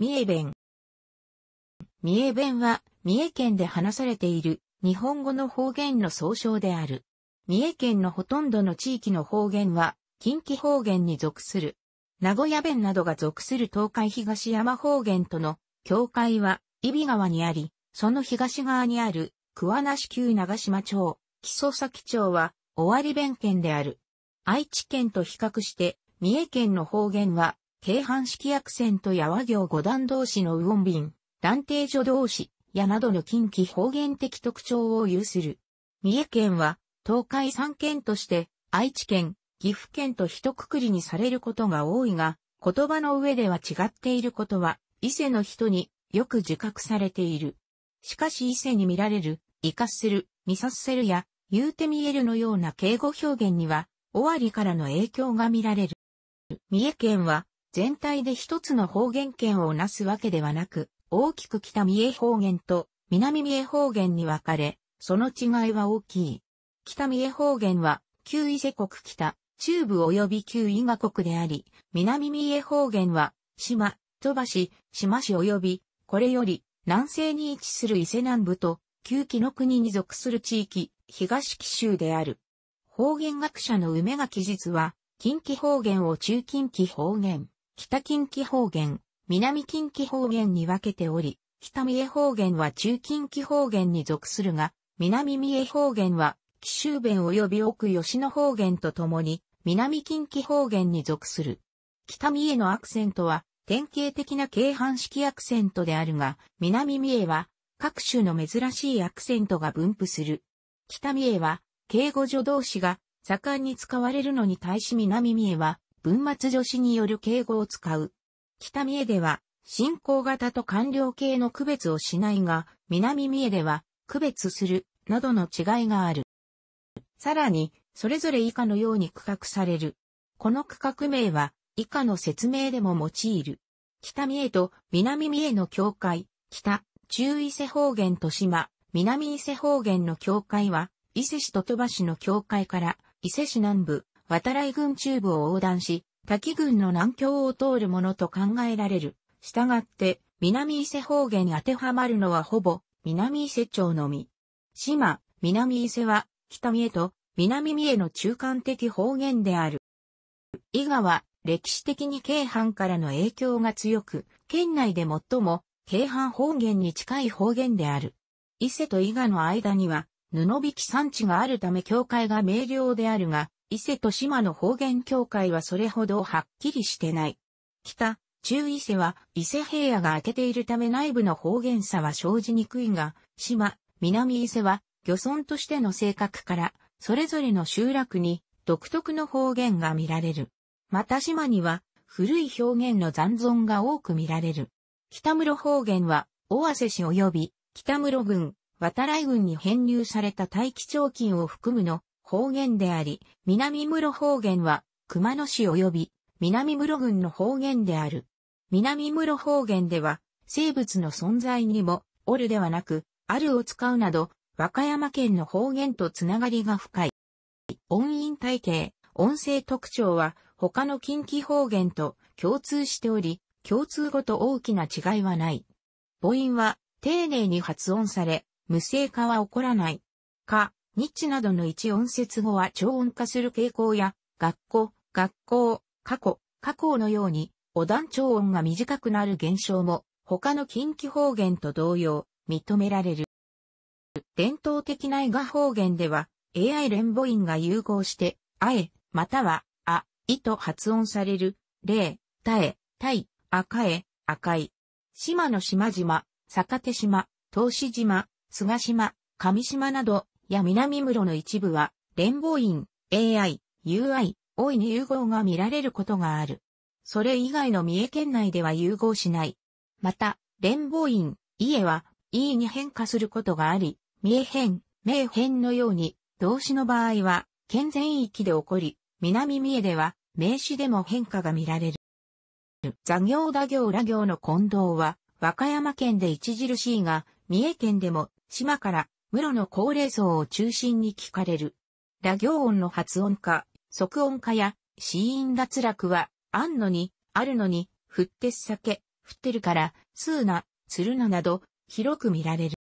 三重弁。三重弁は、三重県で話されている日本語の方言の総称である。三重県のほとんどの地域の方言は、近畿方言に属する。名古屋弁などが属する東海東山方言との境界は、伊比川にあり、その東側にある桑名市旧長島町、木曽崎町は、尾張弁県である。愛知県と比較して、三重県の方言は、京阪式アクセントや和行五段同士のウオン瓶、蘭亭所同士、やなどの近畿方言的特徴を有する。三重県は、東海三県として、愛知県、岐阜県と一括りにされることが多いが、言葉の上では違っていることは、伊勢の人によく自覚されている。しかし伊勢に見られる、生かする、見させるや、言うて見えるのような敬語表現には、尾張からの影響が見られる。三重県は、全体で一つの方言圏をなすわけではなく、大きく北三重方言と南三重方言に分かれ、その違いは大きい。北三重方言は、旧伊勢国北、中部及び旧伊賀国であり、南三重方言は、島、戸橋、島市及び、これより、南西に位置する伊勢南部と、旧紀の国に属する地域、東紀州である。方言学者の梅垣実は、近畿方言を中近畿方言。北近畿方言、南近畿方言に分けており、北三重方言は中近畿方言に属するが、南三重方言は、紀州弁及び奥吉野方言とともに、南近畿方言に属する。北三重のアクセントは、典型的な京阪式アクセントであるが、南三重は、各種の珍しいアクセントが分布する。北三重は、敬語助動詞が盛んに使われるのに対し南三重は、文末助詞による敬語を使う。北三重では、進行型と官僚系の区別をしないが、南三重では、区別する、などの違いがある。さらに、それぞれ以下のように区画される。この区画名は、以下の説明でも用いる。北三重と南三重の境界、北、中伊勢方言と島、南伊勢方言の境界は、伊勢市と鳥羽市の境界から、伊勢市南部、渡来郡中部を横断し、滝郡の南京を通るものと考えられる。したがって、南伊勢方言に当てはまるのはほぼ、南伊勢町のみ。島、南伊勢は、北見重と、南三重の中間的方言である。伊賀は、歴史的に京阪からの影響が強く、県内で最も、京阪方言に近い方言である。伊勢と伊賀の間には、布引山地があるため境界が明瞭であるが、伊勢と島の方言境界はそれほどはっきりしてない。北、中伊勢は伊勢平野が明けているため内部の方言差は生じにくいが、島、南伊勢は漁村としての性格から、それぞれの集落に独特の方言が見られる。また島には古い表現の残存が多く見られる。北室方言は、大瀬市及び北室郡、渡来郡に編入された大気長金を含むの方言であり、南室方言は熊野市及び南室郡の方言である。南室方言では生物の存在にも、おるではなく、あるを使うなど、和歌山県の方言とつながりが深い。音韻体系、音声特徴は他の近畿方言と共通しており、共通語と大きな違いはない。母音は丁寧に発音され、無声化は起こらない。か、日などの一音節語は超音化する傾向や、学校、学校、過去、過去のように、お団超音が短くなる現象も、他の近畿方言と同様、認められる。伝統的な伊画方言では、AI 連母音が融合して、あえ、または、あ、いと発音される、例、たえ、たい、赤え、赤い。島の島々、坂手島、東志島、菅島、上島など、や南室の一部は、連合院、AI、UI、大いに融合が見られることがある。それ以外の三重県内では融合しない。また、連合院、家は、E に変化することがあり、三重編、名編のように、動詞の場合は、県全域で起こり、南三重では、名詞でも変化が見られる。座行打行ら行の混同は、和歌山県で著しいが、三重県でも、島から室の高齢層を中心に聞かれる。ラ行音の発音化、即音化や、死因脱落は、あんのに、あるのに、振ってすさけ、振ってるから、すうな、つるななど、広く見られる。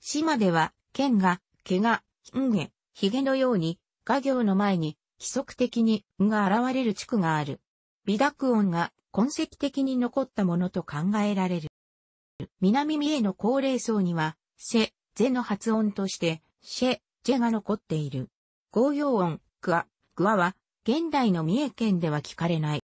島では、剣が、毛が、んげ、ひげのように、画行の前に、規則的に、んが現れる地区がある。微濁音が、痕跡的に残ったものと考えられる。南三重の高齢層には、せ、ゼの発音として、シェ、ジェが残っている。合用音、クワ、グワは、現代の三重県では聞かれない。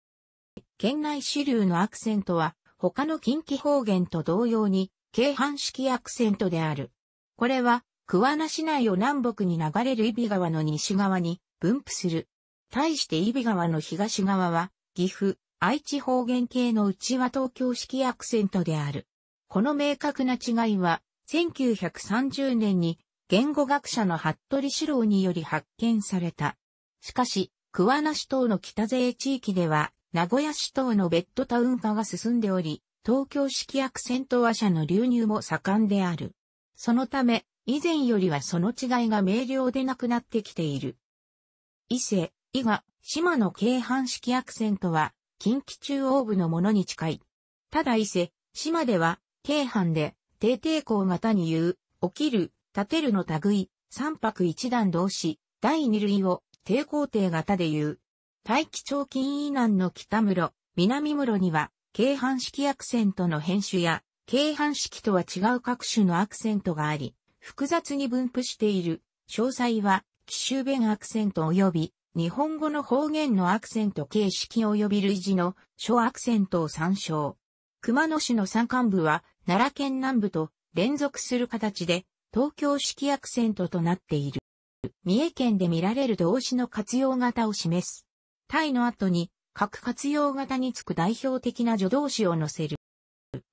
県内支流のアクセントは、他の近畿方言と同様に、京阪式アクセントである。これは、桑名市内を南北に流れる揖斐川の西側に分布する。対して揖斐川の東側は、岐阜、愛知方言系の内は東京式アクセントである。この明確な違いは、1930年に言語学者の服部四郎により発見された。しかし、桑名市等の北勢地域では、名古屋市等のベッドタウン化が進んでおり、東京式アクセント和社の流入も盛んである。そのため、以前よりはその違いが明瞭でなくなってきている。伊勢、伊賀、島の京阪式アクセントは、近畿中央部のものに近い。ただ伊勢、島では、京阪で、低抵抗型に言う、起きる、立てるの類、三拍一段同士、第二類を低肯定型で言う。大気長近以南の北室、南室には、軽半式アクセントの変種や、軽半式とは違う各種のアクセントがあり、複雑に分布している。詳細は、奇襲弁アクセント及び、日本語の方言のアクセント形式及び類似の小アクセントを参照。熊野市の山間部は奈良県南部と連続する形で東京式アクセントとなっている。三重県で見られる動詞の活用型を示す。タイの後に各活用型につく代表的な助動詞を載せる。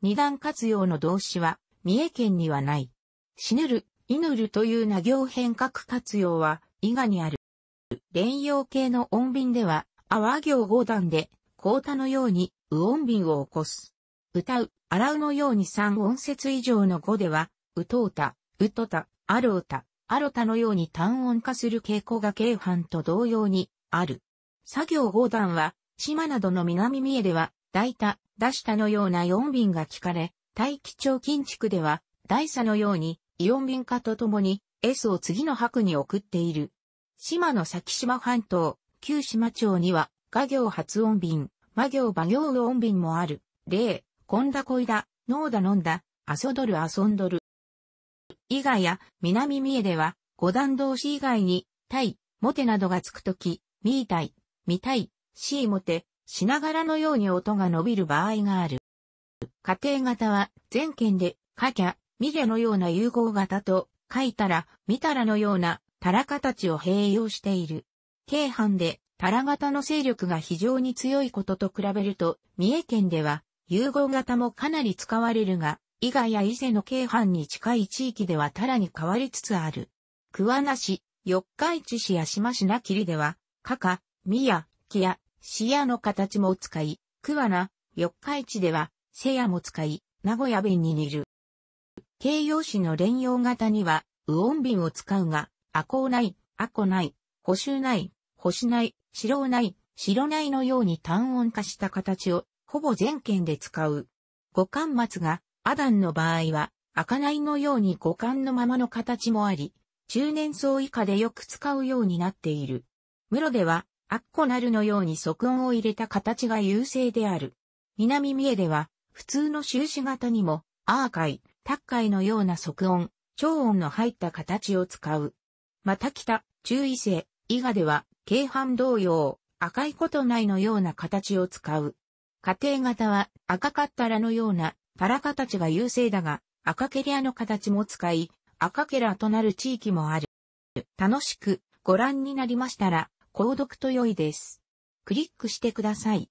二段活用の動詞は三重県にはない。死ぬる、祈るという名行変革活用は伊賀にある。連用形の音便では、阿波行五段で、高太のように、右音便を起こす。歌う、洗うのように3音節以上の語では、うとうた、うとた、あろうた、あろたのように単音化する傾向が京阪と同様にある。作業合段は、島などの南三重では、大田、出したのような四便が聞かれ、大気町近地区では、大佐のように、イオン便化とともに、S を次の白に送っている。島の先島半島、旧島町には、画行発音便、魔行馬行音便もある。例、こんだこいだ、のうだのんだ、あそどるあそんどる。以外や、南三重では、五段同士以外に、対、もてなどがつくとき、みーたい、みたい、しーもて、しながらのように音が伸びる場合がある。家庭型は、全県で、かきゃ、みれのような融合型と、かいたら、みたらのような、たら形を併用している。京阪で、たら型の勢力が非常に強いことと比べると、三重県では融合型もかなり使われるが、伊賀や伊勢の京阪に近い地域ではたらに変わりつつある。桑名市、四日市市や島品切では、かか、宮、木屋、市屋の形も使い、桑名、四日市では、瀬屋も使い、名古屋弁に似る。形容詞の連用型には、ウオン瓶を使うが、アコーない、アコない、補修ない、補しない、白ない、ろないのように単音化した形をほぼ全県で使う。五冠末が、アダンの場合は、赤内のように五冠のままの形もあり、中年層以下でよく使うようになっている。室では、アッコナルのように即音を入れた形が優勢である。南三重では、普通の終止型にも、アーカイ、タッカイのような即音、超音の入った形を使う。また北、中異生伊賀では、京阪同様、赤いことないのような形を使う。家庭型は赤カッタラのようなパラ形が優勢だが、赤ケリアの形も使い、赤ケラとなる地域もある。楽しくご覧になりましたら、購読と良いです。クリックしてください。